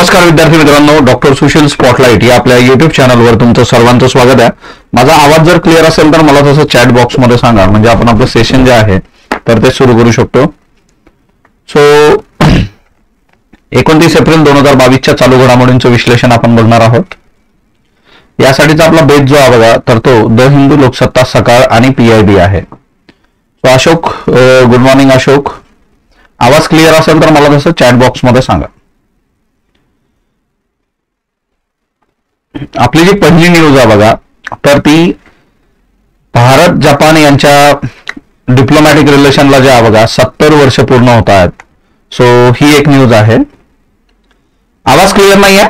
नमस्कार विद्यार्थी मित्रांनो डॉक्टर सुशील स्पॉटलाईट या आपल्या युट्यूब चॅनलवर तुमचं सर्वांचं स्वागत आहे माझा आवाज जर क्लिअर असेल तर मला तसं चॅट बॉक्समध्ये सांगा म्हणजे आपण आपलं सेशन जे आहे तर ते सुरू करू शकतो सो एकोणतीस एप्रिल दोन हजार बावीसच्या चालू घडामोडींचं विश्लेषण आपण बघणार आहोत यासाठीचा आपला बेट जो आहे बघा तर तो द हिंदू लोकसत्ता सकाळ आणि पीआयबी आहे so Ashok good morning Ashok आवाज क्लिअर असेल तर मला तसं चॅट बॉक्समध्ये सांगा आपली जी पहिली न्यूज आहे बघा तर ती भारत जपान यांच्या डिप्लोमॅटिक रिलेशनला जे आहे बघा सत्तर वर्ष पूर्ण होत आहेत सो ही एक न्यूज आहे आवाज क्लिअर नाही आहे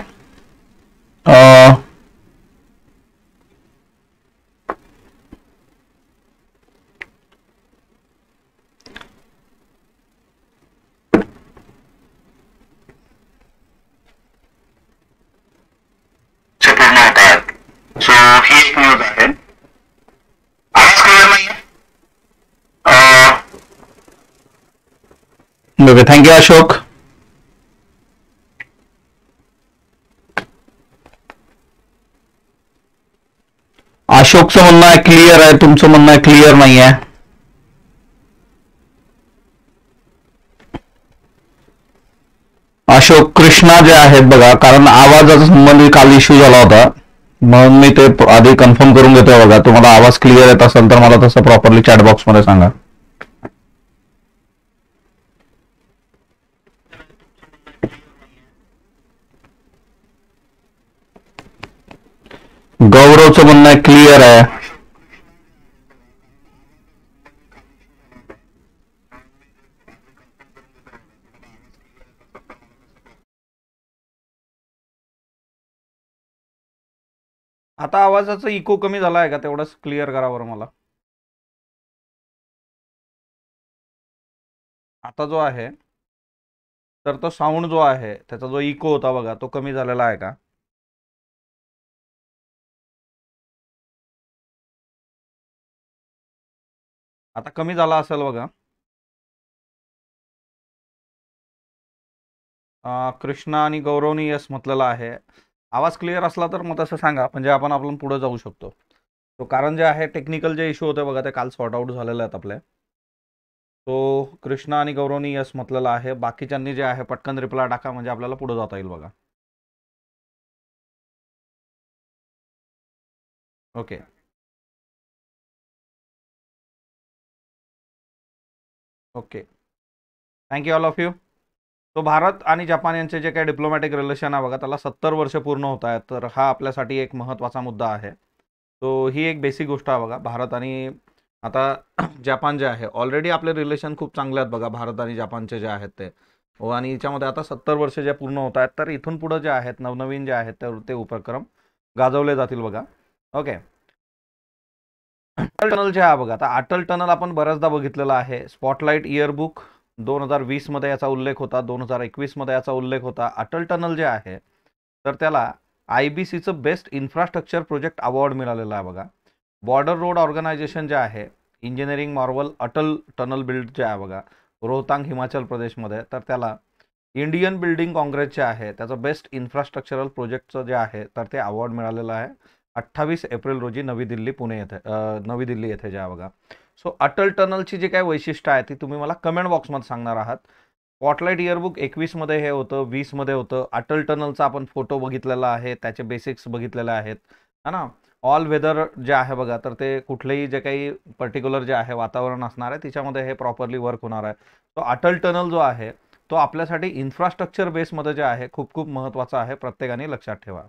ओके यू अशोक अशोकचं म्हणणं आहे क्लिअर आहे तुमचं म्हणणं आहे क्लिअर नाही आहे अशोक कृष्णा जे आहेत बघा कारण आवाजाचा संबंधी काल इश्यू झाला होता म्हणून मी ते आधी कन्फर्म करून घेतोय बघा तुम्हाला आवाज क्लिअर येत असेल तर मला तसं प्रॉपरली चॅटबॉक्समध्ये सांगा म्हणणं क्लिअर आहे आता आवाजाचा इको कमी झाला आहे का तेवढाच क्लिअर करावं मला आता जो आहे तर तो साऊंड जो आहे त्याचा जो इको होता बघा तो कमी झालेला आहे का आता कमी झाला असेल बघा कृष्णा आणि गौरवनी यस म्हटलेलं आहे आवाज क्लिअर असला तर मग तसं सांगा म्हणजे आपण आपण पुढे जाऊ शकतो तो कारण जे आहे टेक्निकल जे इश्यू होते बघा ते काल सॉर्ट आऊट झालेले आहेत आपले तो कृष्णा आणि गौरवनी यस म्हटलेलं आहे बाकीच्यांनी जे आहे पटकन रिप्लाय टाका म्हणजे आपल्याला पुढे जाता येईल बघा okay okay thank you all of you तो भारत आणि जपान यांचे जे काही डिप्लोमॅटिक रिलेशन आहे बघा त्याला सत्तर वर्ष पूर्ण होत आहेत तर हा आपल्यासाठी एक महत्त्वाचा मुद्दा आहे तो ही एक बेसिक गोष्ट आहे बघा भारत आणि आता जपान जे आहे ऑलरेडी आपले रिलेशन खूप चांगले आहेत बघा भारत आणि जपानचे जे आहेत ते हो आणि याच्यामध्ये आता सत्तर वर्ष जे पूर्ण होत आहेत तर इथून पुढं जे आहेत नवनवीन जे आहेत तर ते उपक्रम गाजवले जातील बघा ओके अटल टनल जे आहे बघा आता अटल टनल आपण बऱ्याचदा बघितलेला आहे स्पॉटलाईट इयरबुक दोन हजार वीसमध्ये याचा उल्लेख होता दोन हजार एकवीसमध्ये याचा उल्लेख होता अटल टनल जे आहे तर त्याला आय बी सीचं बेस्ट इन्फ्रास्ट्रक्चर प्रोजेक्ट अवॉर्ड मिळालेला आहे बघा बॉर्डर रोड ऑर्गनायझेशन जे आहे engineering marvel Atal tunnel build जे आहे बघा रोहतांग हिमाचल प्रदेशमध्ये तर त्याला इंडियन बिल्डिंग काँग्रेस जे आहे त्याचं बेस्ट इन्फ्रास्ट्रक्चरल प्रोजेक्टचं जे आहे तर ते अवॉर्ड मिळालेलं आहे अठ्ठावीस एप्रिल रोजी नवी दिल्ली पुणे येथे नवी दिल्ली येथे जा बघा सो अटल टनलची जी काही वैशिष्ट्य आहे ती तुम्ही मला कमेंट बॉक्समध्ये सांगणार आहात स्पॉटलाईट इयरबुक एकवीसमध्ये हे होतं वीसमध्ये होतं अटल टनलचा आपण फोटो बघितलेला आहे त्याचे बेसिक्स बघितलेले आहेत है ना ऑल वेदर जे आहे बघा तर ते कुठलेही जे काही पर्टिक्युलर जे आहे वातावरण असणार आहे तिच्यामध्ये हे प्रॉपरली वर्क होणार आहे तो अटल टनल जो आहे तो आपल्यासाठी इन्फ्रास्ट्रक्चर बेसमध्ये जे आहे खूप खूप महत्त्वाचा आहे प्रत्येकाने लक्षात ठेवा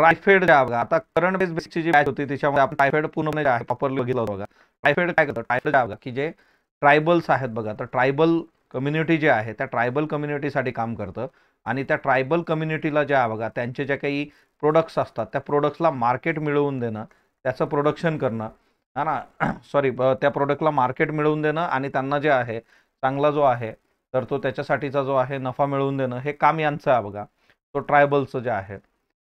ट्रायफेड जे बघा आता करंट बेस बेसची जी बॅच होती त्याच्यामध्ये आपण ट्रायफेड पूर्ण वापरलं म्हणजे गेलं होतं बघा टायफेड काय करतं ट्रायफेड बघा की जे ट्रायबल्स आहेत बघा तर ट्रायबल कम्युनिटी जे आहे त्या ट्रायबल कम्युनिटीसाठी काम करतं आणि त्या ट्रायबल कम्युनिटीला ज्या बघा त्यांचे ज्या काही प्रोडक्ट्स असतात त्या प्रोडक्ट्सला मार्केट मिळवून देणं त्याचं प्रोडक्शन करणं हा ना सॉरी त्या प्रोडक्टला मार्केट मिळवून देणं आणि त्यांना जे आहे चांगला जो आहे तर तो त्याच्यासाठीचा जो आहे नफा मिळवून देणं हे काम यांचं आहे बघा तो ट्रायबलचं जे आहे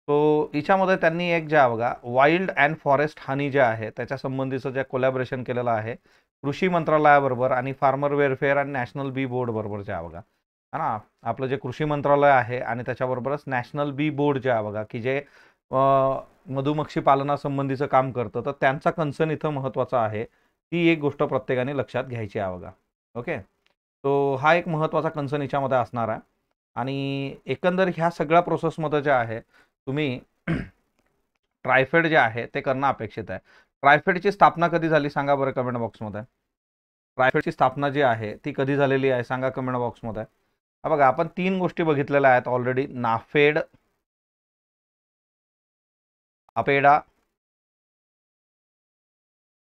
सो हिच्यामध्ये त्यांनी एक जे बघा वाईल्ड अँड फॉरेस्ट हानी जे आहे त्याच्या संबंधीचं जे कोलॅबरेशन केलेलं आहे कृषी मंत्रालयाबरोबर आणि फार्मर वेलफेअर आणि नॅशनल बी बोर्डबरोबर जे बघा है ना आपलं जे कृषी मंत्रालय आहे आणि त्याच्याबरोबरच नॅशनल बी बोर्ड जे आहे बघा की जे मधुमक्षी पालनासंबंधीचं काम करतं तर त्यांचा कन्सर्न इथं महत्त्वाचा आहे ती एक गोष्ट प्रत्येकाने लक्षात घ्यायची आहे बघा ओके तो हा एक महत्त्वाचा कन्सर्न हिच्यामध्ये असणार आहे आणि एकंदर ह्या सगळ्या प्रोसेसमध्ये जे आहे तुम्ही ट्रायफेड जे आहे ते करणं अपेक्षित आहे ट्रायफेडची स्थापना कधी झाली सांगा बरं कमेंट बॉक्समध्ये ट्रायफेडची स्थापना जी आहे ती कधी झालेली आहे सांगा कमेंट बॉक्समध्ये बघा आपण तीन गोष्टी बघितलेल्या आहेत ऑलरेडी नाफेड अपेडा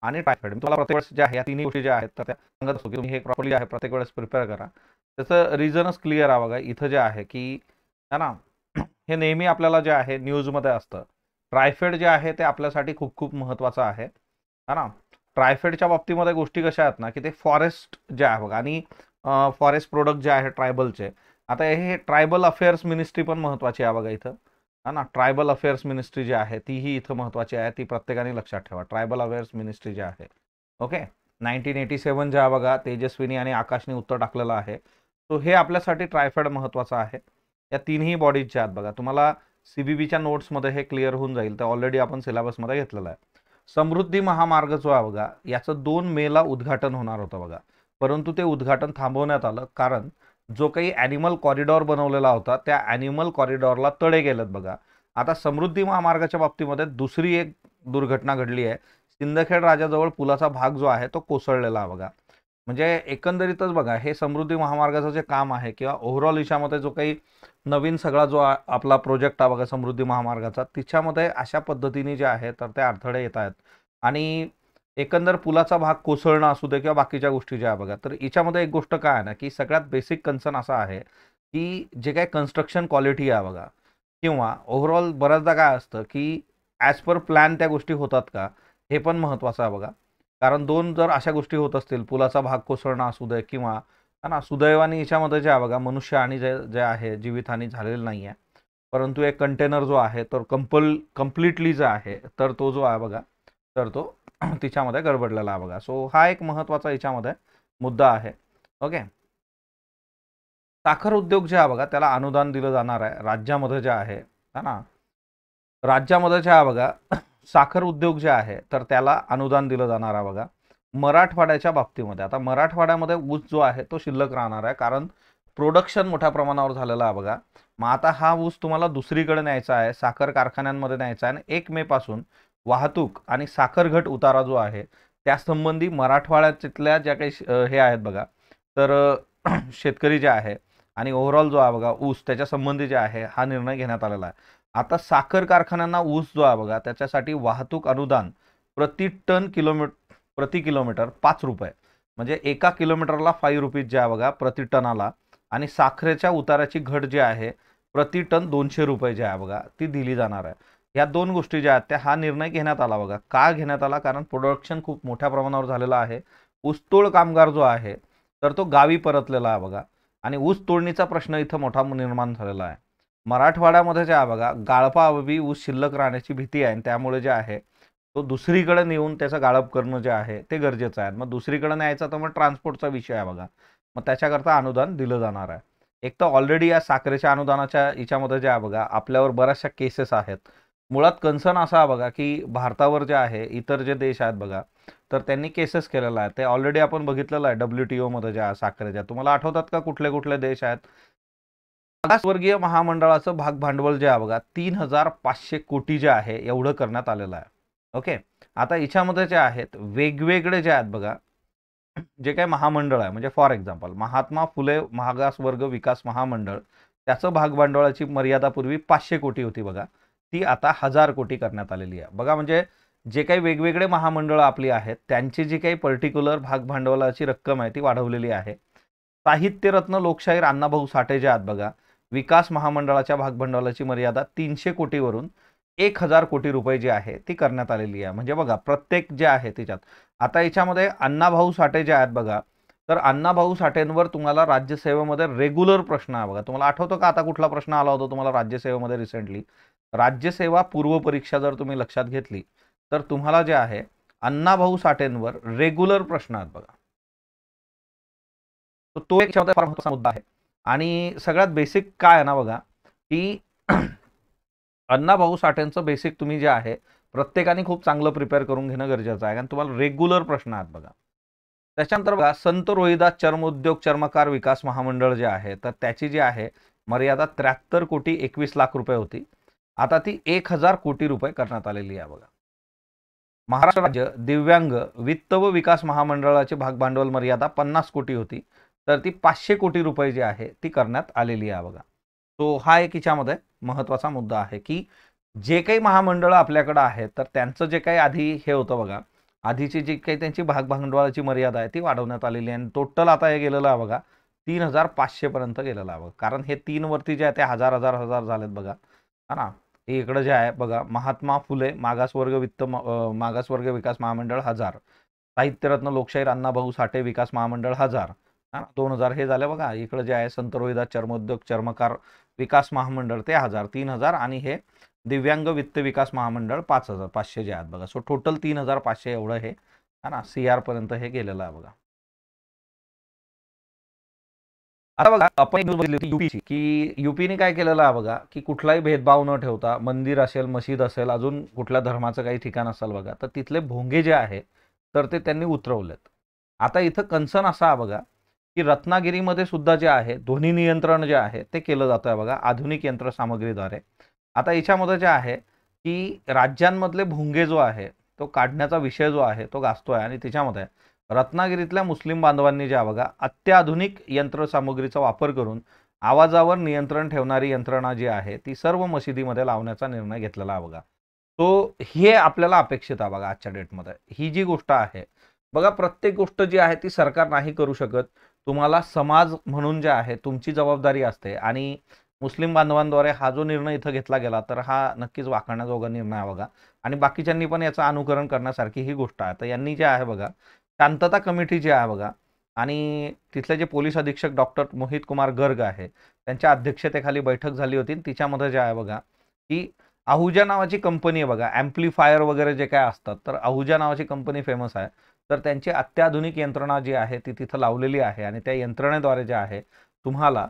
आणि ट्रायफेड तुम्हाला प्रत्येक वेळेस ज्या आहे या तिन्ही गोष्टी ज्या आहेत तर त्या सांगत असतो की तुम्ही हे प्रॉपरली आहे प्रत्येक वेळेस प्रिपेअर करा त्याचं रिझनच क्लिअर आहे बघा इथं जे आहे की है ना हे नेहमी आपल्याला जे आहे न्यूजमध्ये असतं ट्रायफेड जे आहे ते आपल्यासाठी खूप खूप महत्त्वाचं आहे है ना ट्रायफेडच्या बाबतीमध्ये गोष्टी कशा आहेत ना की ते फॉरेस्ट जे आहे बघा आणि फॉरेस्ट प्रोडक्ट जे आहे ट्रायबलचे आता हे ट्रायबल अफेअर्स मिनिस्ट्री पण महत्त्वाची आहे बघा इथं हा ना ट्रायबल अफेअर्स मिनिस्ट्री जी आहे तीही इथं महत्त्वाची आहे ती प्रत्येकाने लक्षात ठेवा ट्रायबल अफेअर्स मिनिस्ट्री जी आहे okay nineteen eighty seven J आहे बघा तेजस्विनी आणि आकाशने उत्तर टाकलेलं आहे सो हे आपल्यासाठी ट्रायफेड महत्त्वाचं आहे या तीनही बॉडीजच्या आत बघा तुम्हाला सी बी बीच्या नोट्समध्ये हे क्लिअर होऊन जाईल तर ऑलरेडी आपण सिलेबसमध्ये घेतलेला आहे समृद्धी महामार्ग जो आहे बघा याचं दोन मेला उद्घाटन होणार होतं बघा परंतु ते उद्घाटन थांबवण्यात आलं कारण जो काही ॲनिमल कॉरिडॉर बनवलेला होता त्या ॲनिमल कॉरिडॉरला तडे गेलेत बघा आता समृद्धी महामार्गाच्या बाबतीमध्ये दुसरी एक दुर्घटना घडली आहे सिंदखेड राजाजवळ पुलाचा भाग जो आहे तो कोसळलेला बघा म्हणजे एकंदरीतच बघा हे समृद्धी महामार्गाचं जे काम आहे किंवा ओव्हरऑल हिशामध्ये जो काही नवीन सगळा जो आपला प्रोजेक्ट आहे बघा समृद्धी महामार्गाचा तिच्यामध्ये अशा पद्धतीने जे आहे तर ते अडथळे येत आहेत आणि एकंदर पुलाचा भाग कोसळणं असू दे किंवा बाकीच्या गोष्टी ज्या बघा तर हिच्यामध्ये एक गोष्ट काय आहे ना की सगळ्यात बेसिक कन्सर्न असा आहे की जे काय कन्स्ट्रक्शन क्वालिटी आहे बघा किंवा ओव्हरऑल बऱ्याचदा काय असतं की ॲज पर प्लॅन त्या गोष्टी होतात का हे पण महत्त्वाचं आहे बघा कारण दोन जर अशा गोष्टी होत असतील पुलाचा भाग कोसळणं असू दे किंवा है ना सुदैवाने याच्यामध्ये जे बघा मनुष्य आणि जे जे आहे जीवितहानी झालेलं नाही आहे परंतु एक कंटेनर जो आहे तर कंपल कम्प्लिटली जो आहे तर तो जो आहे बघा तर तो तिच्यामध्ये गडबडलेला आहे बघा सो हा एक महत्त्वाचा याच्यामध्ये मुद्दा आहे ओके साखर उद्योग जे आहे बघा त्याला अनुदान दिलं जाणार आहे राज्यामध्ये जे आहे है ना राज्यामध्ये जे आहे बघा साखर उद्योग जे आहे तर त्याला अनुदान दिलं जाणार आहे बघा मराठवाड्याच्या बाबतीमध्ये आता मराठवाड्यामध्ये ऊस जो आहे तो शिल्लक राहणार आहे कारण प्रोडक्शन मोठ्या प्रमाणावर झालेलं आहे बघा मग आता हा ऊस तुम्हाला दुसरीकडे न्यायचा आहे साखर कारखान्यांमध्ये न्यायचा आहे आणि एक मेपासून वाहतूक आणि साखर घट उतारा जो आहे त्यासंबंधी मराठवाड्यातल्या ज्या काही हे आहेत बघा तर शेतकरी जे आहे आणि ओव्हरऑल जो आहे बघा ऊस त्याच्यासंबंधी जे आहे हा निर्णय घेण्यात आलेला आहे आता साखर कारखान्यांना ऊस जो आहे बघा त्याच्यासाठी वाहतूक अनुदान प्रति टन किलोमीटर प्रति किलोमीटर पाच रुपये म्हणजे एका किलोमीटरला फाईव्ह रुपीज जे आहे बघा प्रति टनाला आणि साखरेच्या उताराची घट जी आहे प्रति टन दोनशे रुपये जे आहे बघा ती दिली जाणार आहे या दोन गोष्टी ज्या आहेत त्या हा निर्णय घेण्यात आला बघा का घेण्यात आला कारण प्रोडक्शन खूप मोठ्या प्रमाणावर झालेलं आहे ऊसतोड कामगार जो आहे तर तो गावी परतलेला आहे बघा आणि ऊस तोडणीचा प्रश्न इथं मोठा निर्माण झालेला आहे मराठवाड्यामध्ये जे आहे बघा गाळपा अवबी ऊस शिल्लक राहण्याची भीती आहे त्यामुळे जे आहे तो दुसरीकडे नेऊन त्याचं गाळप करणं जे आहे ते गरजेचं आहे मग दुसरीकडे न्यायचा तर मग ट्रान्सपोर्टचा विषय आहे बघा मग त्याच्याकरता अनुदान दिलं जाणार आहे एक तर ऑलरेडी या साखरेच्या अनुदानाच्या याच्यामध्ये जे आहे बघा आपल्यावर बऱ्याचशा केसेस आहेत मुळात कन्सर्न असा आहे बघा की भारतावर जे आहे इतर जे देश आहेत बघा तर त्यांनी केसेस केलेला आहे ते ऑलरेडी आपण बघितलेलं आहे डब्ल्यू टी ओमध्ये जे साखरेच्या तुम्हाला आठवतात का कुठले कुठले देश आहेत मागासवर्गीय महामंडळाचं भाग भांडवल जे आहे बघा तीन हजार पाचशे कोटी जे आहे एवढं करण्यात आलेलं आहे ओके आता याच्यामध्ये जे आहेत वेगवेगळे जे आहेत बघा जे काही महामंडळ आहे म्हणजे फॉर एक्झाम्पल महात्मा फुले महागासवर्ग विकास महामंडळ त्याचं भागभांडवळाची मर्यादा पूर्वी पाचशे कोटी होती बघा ती आता हजार कोटी करण्यात आलेली आहे बघा म्हणजे जे काही वेगवेगळे महामंडळं आपली आहेत त्यांची जी काही पर्टिक्युलर भाग भांडवलाची रक्कम आहे ती वाढवलेली आहे साहित्यरत्न लोकशाहीर अण्णाभाऊ साठे जे आहेत बघा विकास महामंडळाच्या भागभांडवलाची मर्यादा तीनशे कोटीवरून एक हजार कोटी रुपये जे आहे ती करण्यात आलेली आहे म्हणजे बघा प्रत्येक जे आहे त्याच्यात आता याच्यामध्ये अण्णाभाऊ साठे जे आहेत बघा तर अण्णाभाऊ साठेंवर तुम्हाला राज्यसेवेमध्ये रेग्युलर प्रश्न आहे बघा तुम्हाला आठवतो का आता कुठला प्रश्न आला होता तुम्हाला राज्यसेवेमध्ये रिसेंटली राज्यसेवा पूर्वपरीक्षा जर तुम्ही लक्षात घेतली तर तुम्हाला जे आहे अण्णाभाऊ साठेंवर रेग्युलर प्रश्न आहेत बघा तो एक मुद्दा आहे आणि सगळ्यात बेसिक काय आहे ना बघा की भाऊ साठ्यांचं बेसिक तुम्ही जे आहे प्रत्येकाने खूप चांगलं प्रिपेअर करून घेणं गरजेचं आहे कारण तुम्हाला रेग्युलर प्रश्न आहेत बघा त्याच्यानंतर बघा संत रोहिदास चर्मोद्योग चर्मकार विकास महामंडळ जे आहे तर त्याची जी आहे मर्यादा त्र्याहत्तर कोटी एकवीस लाख रुपये होती आता ती एक हजार कोटी रुपये करण्यात आलेली आहे बघा महाराष्ट्र राज्य दिव्यांग वित्त व विकास महामंडळाचे भागभांडवल मर्यादा पन्नास कोटी होती तर ती पाचशे कोटी रुपये जी आहे ती करण्यात आलेली आहे बघा तो हा एक हिच्यामध्ये महत्त्वाचा मुद्दा आहे की जे काही महामंडळं आपल्याकडं आहेत तर त्यांचं जे काही आधी हे होतं बघा आधीची जी काही त्यांची भागभांडवलाची मर्यादा आहे ती वाढवण्यात आलेली आहे आणि टोटल आता हे गेलेलं आहे बघा तीन हजार पाचशेपर्यंत गेलेलं आहे बघा कारण हे तीनवरती जे आहे ते हजार हजार हजार झालेत बघा हा ना हे इकडं जे आहे बघा महात्मा फुले मागासवर्ग वित्त मागासवर्ग विकास महामंडळ हजार साहित्यरत्न लोकशाहीर अण्णाभाऊ साठे विकास महामंडळ हजार ना दोन हजार हे झाले बघा इकडे जे आहे संत रोहिदास चर्मोद्योग चर्मकार विकास महामंडळ ते हजार तीन हजार आणि हे दिव्यांग वित्त विकास महामंडळ पाच हजार पाचशे जे आहेत बघा सो टोटल तीन हजार पाचशे एवढं हे हा ना सी आर पर्यंत हे गेलेलं आहे बघा आता बघा आपण न्यूज बघितली होती युपीची की युपीने काय केलेलं आहे बघा की कुठलाही भेदभाव न ठेवता मंदिर असेल मशीद असेल अजून कुठल्या धर्माचं काही ठिकाण असेल बघा तर तिथले भोंगे जे आहे तर ते त्यांनी उतरवलेत आता इथं कन्सर्न असा बघा की रत्नागिरीमध्ये सुद्धा जे आहे ध्वनी नियंत्रण जे आहे ते केलं जातं आहे बघा आधुनिक यंत्रसामग्रीद्वारे आता याच्यामध्ये जे आहे की राज्यांमधले भुंगे जो आहे तो काढण्याचा विषय जो आहे तो गाजतो आहे आणि त्याच्यामध्ये रत्नागिरीतल्या मुस्लिम बांधवांनी जे आहे बघा अत्याधुनिक यंत्रसामग्रीचा वापर करून आवाजावर नियंत्रण ठेवणारी यंत्रणा जी आहे ती सर्व मशिदीमध्ये लावण्याचा निर्णय घेतलेला आहे बघा तो हे आपल्याला अपेक्षित आहे बघा आजच्या डेटमध्ये ही जी गोष्ट आहे बघा प्रत्येक गोष्ट जी आहे ती सरकार नाही करू शकत तुम्हाला समाज म्हणून जे आहे तुमची जबाबदारी असते आणि मुस्लिम बांधवांद्वारे हा जो निर्णय इथं घेतला गेला तर हा नक्कीच वाकण्याजोगा निर्णय आहे बघा आणि बाकीच्यांनी पण याचं अनुकरण करण्यासारखी ही गोष्ट आहे तर यांनी जे आहे बघा शांतता कमिटी जी आहे बघा आणि तिथले जे पोलीस अधीक्षक डॉक्टर मोहित कुमार गर्ग आहे त्यांच्या अध्यक्षतेखाली बैठक झाली होती तिच्यामध्ये जे आहे बघा की आहुजा नावाची कंपनी आहे बघा ॲम्प्लिफायर वगैरे जे काय असतात तर आहुजा नावाची कंपनी फेमस आहे तर त्यांची अत्याधुनिक यंत्रणा जी आहे ती तिथं लावलेली आहे आणि त्या यंत्रणेद्वारे जे आहे तुम्हाला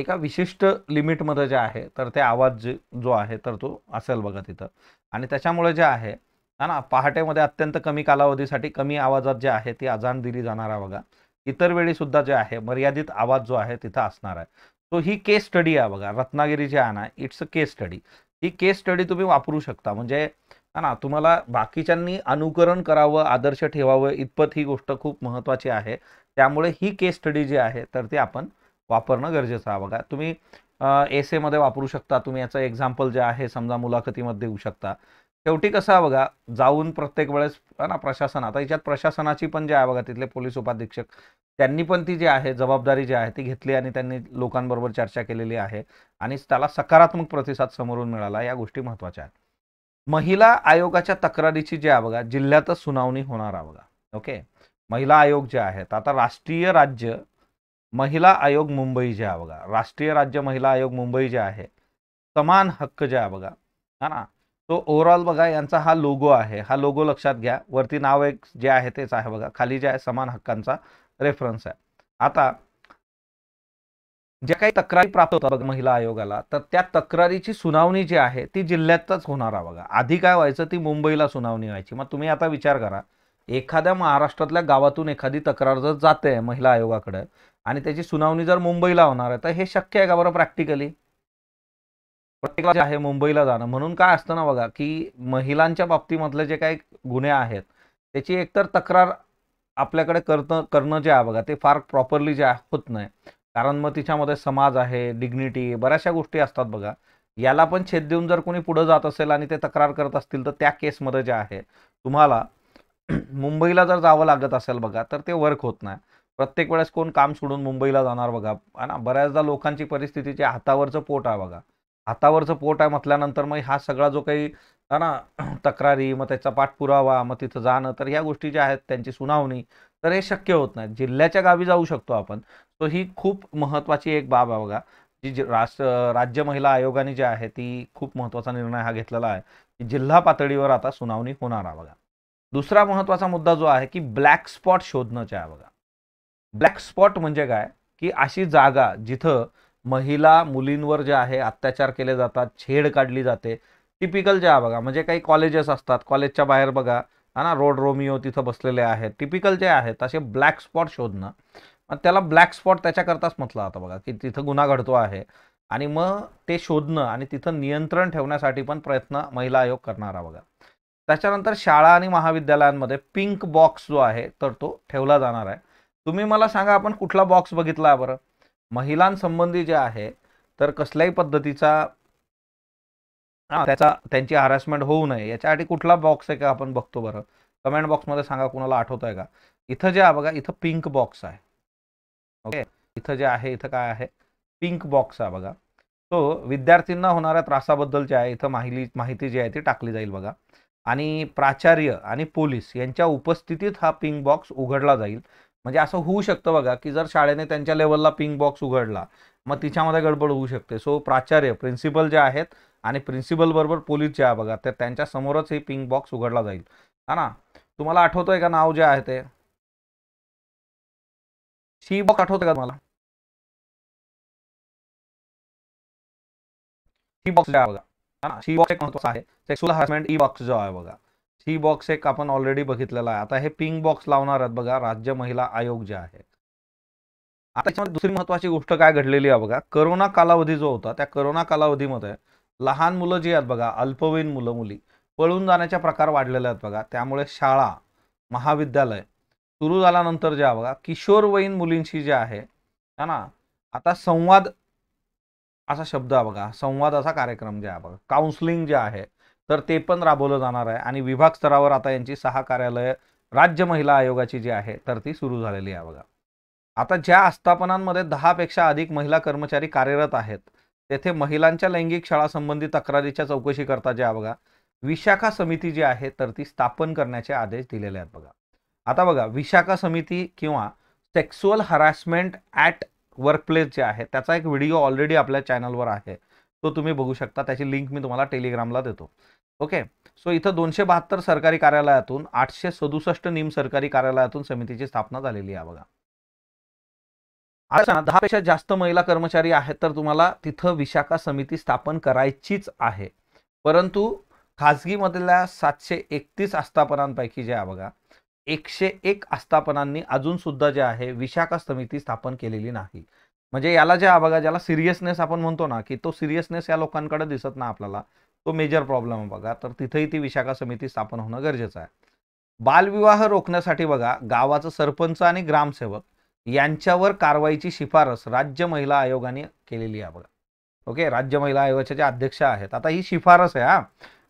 एका विशिष्ट लिमिटमध्ये जे आहे तर ते आवाज जो आहे तर तो असेल बघा तिथं आणि त्याच्यामुळे जे आहे हा ना पहाटेमध्ये अत्यंत कमी कालावधीसाठी कमी आवाजात जे आहे ती अजान दिली जाणार आहे बघा इतर वेळीसुद्धा जे आहे मर्यादित आवाज जो आहे तिथं असणार आहे तो ही केस स्टडी आहे बघा रत्नागिरी जी आहे ना इट्स अ केस स्टडी ही केस स्टडी तुम्ही वापरू शकता म्हणजे हा ना तुम्हाला बाकीच्यांनी अनुकरण करावं आदर्श ठेवावं इतपत ही गोष्ट खूप महत्त्वाची आहे त्यामुळे ही केस स्टडी जी आहे तर ती आपण वापरणं गरजेचं आहे बघा तुम्ही मध्ये वापरू शकता तुम्ही याचं एक्झाम्पल जे आहे समजा मुलाखतीमध्ये देऊ शकता शेवटी कसं आहे बघा जाऊन प्रत्येक वेळेस ना प्रशासन आता याच्यात प्रशासनाची पण जे आहे बघा तिथले पोलीस उपाधीक्षक त्यांनी पण ती जी आहे जबाबदारी जी आहे ती घेतली आणि त्यांनी लोकांबरोबर चर्चा केलेली आहे आणि त्याला सकारात्मक प्रतिसाद समोरून मिळाला या गोष्टी महत्त्वाच्या आहेत महिला आयोगाच्या तक्रारीची जी आहे बघा जिल्ह्यातच सुनावणी होणार आहे बघा ओके महिला आयोग जे आहेत आता राष्ट्रीय राज्य महिला आयोग मुंबई जे आहे बघा राष्ट्रीय राज्य महिला आयोग मुंबई जे आहे समान हक्क जे आहे बघा हा ना तो ओव्हरऑल बघा यांचा हा लोगो आहे हा लोगो लक्षात घ्या वरती नाव एक जे आहे तेच आहे बघा खाली जे आहे समान हक्कांचा रेफरन्स आहे आता ज्या काही तक्रारी प्राप्त होतात बघा महिला आयोगाला तर त्या तक्रारीची सुनावणी जी आहे ती जिल्ह्यातच होणार आहे बघा आधी काय व्हायचं ती मुंबईला सुनावणी व्हायची मग तुम्ही आता विचार करा एखाद्या महाराष्ट्रातल्या गावातून एखादी तक्रार जर जाते महिला आयोगाकडे आणि त्याची सुनावणी जर मुंबईला होणार आहे तर हे शक्य आहे का बरं प्रॅक्टिकली प्रत्येकाला जे आहे मुंबईला जाणं म्हणून काय असतं ना बघा की महिलांच्या बाबतीमधले जे काही गुन्हे आहेत त्याची एकतर तक्रार आपल्याकडे करणं करणं जे आहे बघा ते फार प्रॉपरली जे होत नाही कारण मग तिच्यामध्ये समाज आहे डिग्निटी बऱ्याचशा गोष्टी असतात बघा याला पण छेद देऊन जर कोणी पुढे जात असेल आणि ते तक्रार करत असतील तर त्या केसमध्ये जे आहे तुम्हाला मुंबईला जर जावं लागत असेल बघा तर ते वर्क होत नाही प्रत्येक वेळेस कोण काम सोडून मुंबईला जाणार बघा ना बऱ्याचदा लोकांची परिस्थिती जी हातावरचं पोट आहे बघा हातावरचं पोट आहे म्हटल्यानंतर मग हा सगळा जो काही ना तक्रारी मग त्याचा पाठपुरावा मग तिथं जाणं तर ह्या गोष्टी ज्या आहेत त्यांची सुनावणी तर हे शक्य होत नाही जिल्ह्याच्या गावी जाऊ शकतो आपण सो ही खूप महत्त्वाची एक बाब आहे बघा जी राष्ट्र राज्य महिला आयोगाने जी आहे ती खूप महत्त्वाचा निर्णय हा घेतलेला आहे की जिल्हा पातळीवर आता सुनावणी होणार आहे बघा दुसरा महत्त्वाचा मुद्दा जो आहे की ब्लॅक स्पॉट शोधणं आहे बघा ब्लॅक स्पॉट म्हणजे काय की अशी जागा जिथं महिला मुलींवर जे आहे अत्याचार केले जातात छेड काढली जाते टिपिकल जे आहे बघा म्हणजे काही कॉलेजेस असतात कॉलेजच्या बाहेर बघा हा ना रोड रोमिओ तिथं बसलेले आहेत टिपिकल जे आहेत तसे ब्लॅक स्पॉट शोधणं मग त्याला ब्लॅक स्पॉट त्याच्याकरताच म्हटलं आता बघा की तिथं गुन्हा घडतो आहे आणि मग ते शोधणं आणि तिथं नियंत्रण ठेवण्यासाठी पण प्रयत्न महिला आयोग करणारा बघा त्याच्यानंतर शाळा आणि महाविद्यालयांमध्ये पिंक बॉक्स जो आहे तर तो ठेवला जाणार आहे तुम्ही मला सांगा आपण कुठला बॉक्स बघितला बरं महिलांसंबंधी जे आहे तर कसल्याही पद्धतीचा त्याचा त्यांची हॅरॅसमेंट होऊ नये याच्यासाठी कुठला बॉक्स आहे का आपण बघतो बरं कमेंट बॉक्समध्ये सांगा कुणाला आठवत आहे का इथं जे बघा इथं पिंक बॉक्स आहे ओके इथं जे आहे इथं काय आहे पिंक बॉक्स आहे बघा तो विद्यार्थींना होणाऱ्या त्रासाबद्दल जे आहे इथं माहिती माहिती जी आहे ती टाकली जाईल बघा आणि प्राचार्य आणि पोलीस यांच्या उपस्थितीत हा पिंक बॉक्स उघडला जाईल म्हणजे असं होऊ शकतं बघा की जर शाळेने त्यांच्या लेवलला पिंक बॉक्स उघडला मग तिच्यामध्ये गडबड होऊ शकते सो प्राचार्य प्रिन्सिपल जे आहेत आणि प्रिन्सिपल बरोबर पोलीस जे आहे बघा तर त्यांच्यासमोरच हे पिंक बॉक्स उघडला जाईल हा ना तुम्हाला आठवतोय का नाव जे आहे ते सी बॉक्स आठवतोय का तुम्हाला सी बॉक्स जे आहे बघा हा ना सी बॉक्स एक महत्वाचा आहे सेक्सुअल ई बॉक्स जो आहे बघा सी बॉक्स एक आपण ऑलरेडी बघितलेला आहे आता हे पिंक बॉक्स लावणार आहेत बघा राज्य महिला आयोग जे आहे आता याच्यामध्ये दुसरी महत्वाची गोष्ट काय घडलेली आहे बघा करोना कालावधी जो होता त्या करोना कालावधीमध्ये लहान मुलं जी आहेत बघा अल्पवयीन मुलं मुली पळून जाण्याचे प्रकार वाढलेले आहेत बघा त्यामुळे शाळा महाविद्यालय सुरू झाल्यानंतर जे आहे बघा किशोरवयीन मुलींशी जे आहे है ना आता संवाद असा शब्द आहे बघा संवादाचा कार्यक्रम जे आहे बघा काउन्सलिंग जे आहे तर ते पण राबवलं जाणार आहे आणि विभाग स्तरावर आता यांची सहा कार्यालय राज्य महिला आयोगाची जी आहे तर ती सुरू झालेली आहे बघा आता ज्या आस्थापनांमध्ये दहापेक्षा अधिक महिला कर्मचारी कार्यरत आहेत तेथे महिलांच्या लैंगिक संबंधी तक्रारीच्या चौकशी करता ज्या बघा विशाखा समिती जी आहे तर ती स्थापन करण्याचे आदेश दिलेले आहेत बघा आता बघा विशाखा समिती किंवा सेक्सुअल हरासमेंट ॲट वर्कप्लेस जे आहे त्याचा एक व्हिडिओ ऑलरेडी आपल्या चॅनलवर आहे तो तुम्ही बघू शकता त्याची लिंक मी तुम्हाला टेलिग्रामला देतो ओके सो इथं दोनशे बहात्तर सरकारी कार्यालयातून आठशे सदुसष्ट निम सरकारी कार्यालयातून समितीची स्थापना झालेली आहे बघा आता दहापेक्षा जास्त महिला कर्मचारी आहेत तर तुम्हाला तिथं विशाखा समिती स्थापन करायचीच आहे परंतु खाजगीमधल्या सातशे एकतीस आस्थापनांपैकी जे आहे बघा एकशे एक आस्थापनांनी अजूनसुद्धा जे आहे विशाखा समिती स्थापन केलेली नाही म्हणजे याला जे आहे बघा ज्याला सिरियसनेस आपण म्हणतो ना की तो सिरियसनेस या लोकांकडे दिसत ना आपल्याला तो मेजर प्रॉब्लेम आहे बघा तर तिथेही ती विशाखा समिती स्थापन होणं गरजेचं आहे बालविवाह रोखण्यासाठी बघा गावाचं सरपंच आणि ग्रामसेवक यांच्यावर कारवाईची शिफारस राज्य महिला आयोगाने केलेली आहे बघा ओके राज्य महिला आयोगाच्या ज्या अध्यक्ष आहेत आता ही शिफारस आहे हा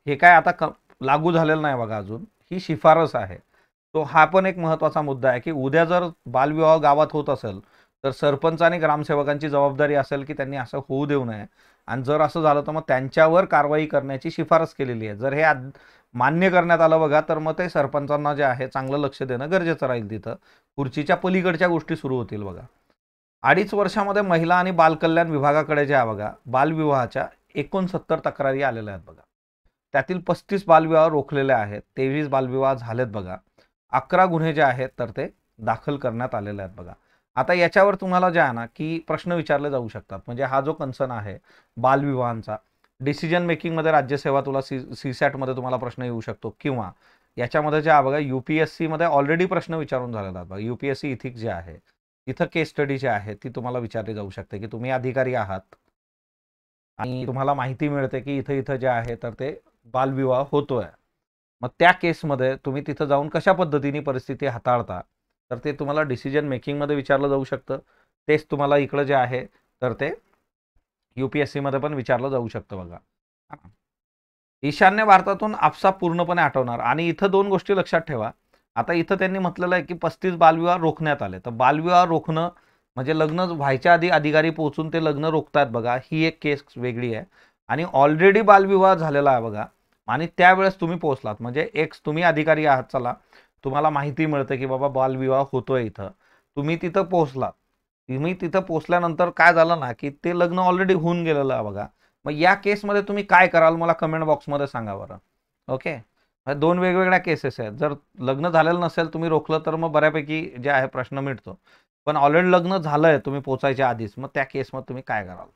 हे काय आता क लागू झालेलं नाही बघा अजून ही शिफारस आहे तो हा पण एक महत्त्वाचा मुद्दा आहे की उद्या जर बालविवाह गावात होत असेल तर सरपंच आणि ग्रामसेवकांची जबाबदारी असेल की त्यांनी असं होऊ देऊ नये आणि जर असं झालं तर मग त्यांच्यावर कारवाई करण्याची शिफारस केलेली आहे जर हे मान्य करण्यात आलं बघा तर मग ते सरपंचांना जे आहे चांगलं लक्ष देणं गरजेचं राहील तिथं खुर्चीच्या पलीकडच्या गोष्टी सुरू होतील बघा अडीच वर्षामध्ये महिला आणि बालकल्याण विभागाकडे जे आहे बघा बालविवाहाच्या एकोणसत्तर तक्रारी आलेल्या आहेत बघा त्यातील पस्तीस बालविवाह रोखलेले आहेत तेवीस बालविवाह झालेत बघा अकरा गुन्हे जे आहेत तर ते दाखल करण्यात आलेले आहेत बघा आता याच्यावर तुम्हाला जे आहे ना की प्रश्न विचारले जाऊ शकतात म्हणजे हा जो कन्सर्न आहे बालविवाहांचा डिसिजन मेकिंगमध्ये राज्यसेवा तुला सी सी सॅटमध्ये तुम्हाला प्रश्न येऊ शकतो किंवा याच्यामध्ये जे बघा यू पी एस सीमध्ये ऑलरेडी प्रश्न विचारून झालेला बघा यू पी इथिक जे आहे इथं केस स्टडी जी आहे ती तुम्हाला विचारली जाऊ शकते की तुम्ही अधिकारी आहात आणि तुम्हाला माहिती मिळते की इथं इथं जे आहे तर ते बालविवाह होतोय मग त्या केसमध्ये तुम्ही तिथं जाऊन कशा पद्धतीने परिस्थिती हाताळता तर ते तुम्हाला डिसिजन मेकिंगमध्ये विचारलं जाऊ शकतं तेच तुम्हाला इकडं जे आहे तर ते मध्ये पण विचारलं जाऊ शकतं बघा ईशान्य भारतातून आपसा पूर्णपणे आठवणार आणि इथं दोन गोष्टी लक्षात ठेवा आता इथं त्यांनी म्हटलेलं आहे की पस्तीस बालविवाह रोखण्यात आले तर बालविवाह रोखणं म्हणजे लग्न व्हायच्या आधी अधिकारी पोहोचून ते लग्न रोखतात बघा ही एक केस वेगळी आहे आणि ऑलरेडी बालविवाह झालेला आहे बघा आणि त्यावेळेस तुम्ही पोहोचलात म्हणजे एक तुम्ही अधिकारी आहात चला तुम्हाला माहिती मिळतं की बाबा बालविवाह होतोय इथं तुम्ही तिथं पोहोचलात मी तिथं पोचल्यानंतर काय झालं ना की ते लग्न ऑलरेडी होऊन गेलेलं आहे बघा मग या केसमध्ये तुम्ही काय कराल मला कमेंट बॉक्समध्ये सांगा बरं ओके दोन वेगवेगळ्या केसेस आहेत जर लग्न झालेलं नसेल तुम्ही रोखलं तर मग बऱ्यापैकी जे आहे प्रश्न मिळतो पण ऑलरेडी लग्न झालं आहे तुम्ही पोचायच्या आधीच मग त्या केसमध्ये तुम्ही काय कराल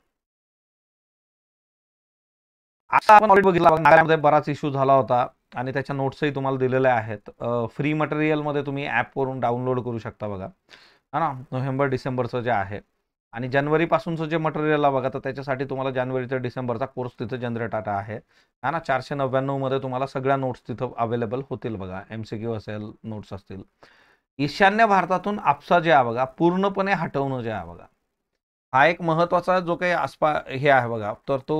आता आपण ऑलरेडी बघितला बराच इश्यू झाला होता आणि त्याच्या नोट्सही तुम्हाला दिलेल्या आहेत फ्री मटेरियलमध्ये तुम्ही ॲपवरून डाउनलोड करू शकता बघा हा ना नोव्हेंबर डिसेंबरचं जे आहे आणि जानेवारीपासूनचं जे आहे बघा तर त्याच्यासाठी तुम्हाला जानेवारी ते डिसेंबरचा कोर्स तिथं जनरेट आता आहे हा ना चारशे नव्याण्णवमध्ये तुम्हाला सगळ्या नोट्स तिथं अवेलेबल होतील बघा एम सी क्यू असेल नोट्स असतील ईशान्य भारतातून आपसा जे आहे बघा पूर्णपणे हटवणं जे आहे बघा हा एक महत्त्वाचा जो काही आसपा हे आहे बघा तर तो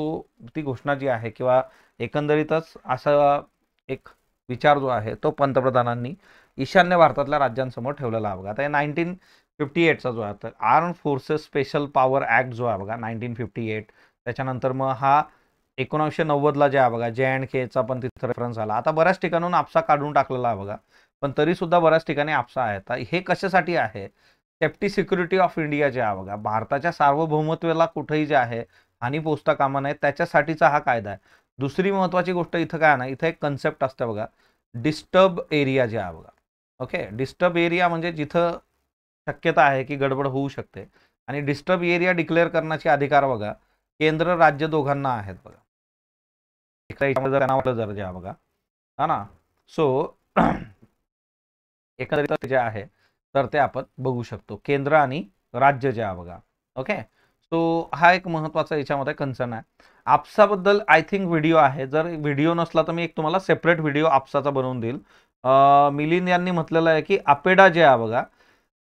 ती घोषणा जी आहे किंवा एकंदरीतच असा एक विचार जो आहे तो पंतप्रधानांनी ईशान्य भारतातल्या राज्यांसमोर ठेवलेला आहे बघा आता नाईन्टीन फिफ्टी एटचा जो आहे तर armed forces special power act जो आहे बघा नाईन्टीन फिफ्टी एट त्याच्यानंतर मग हा एकोणावीसशे नव्वदला जे आहे बघा जे अँड केचा पण तिथं रेफरन्स आला आता बऱ्याच ठिकाणून आपसा काढून टाकलेला आहे बघा पण तरीसुद्धा बऱ्याच ठिकाणी आपसा आहे तर हे कशासाठी आहे सेफ्टी सिक्युरिटी ऑफ इंडिया जे आहे बघा भारताच्या सार्वभौमत्वेला कुठेही जे आहे हानी पोचता कामा नाही त्याच्यासाठीचा हा कायदा आहे दुसरी महत्त्वाची गोष्ट इथं काय ना इथं एक कन्सेप्ट असतं बघा डिस्टर्ब एरिया जे आहे बघा ओके डिस्टर्ब एरिया म्हणजे जिथं शक्यता आहे की गडबड होऊ शकते आणि डिस्टर्ब एरिया डिक्लेअर करण्याचे अधिकार बघा केंद्र राज्य दोघांना आहेत बघा जर दर्जा बघा हा ना सो एकंदरीत जे आहे तर ते आपण बघू शकतो केंद्र आणि राज्य जे आहे बघा ओके सो हा एक महत्त्वाचा याच्यामध्ये कन्सर्न आहे आपसाबद्दल आय थिंक व्हिडिओ आहे जर व्हिडिओ नसला तर मी एक तुम्हाला सेपरेट व्हिडिओ आपसाचा बनवून देईल मिलिंद यांनी म्हटलेलं आहे की आपेडा जे आहे बघा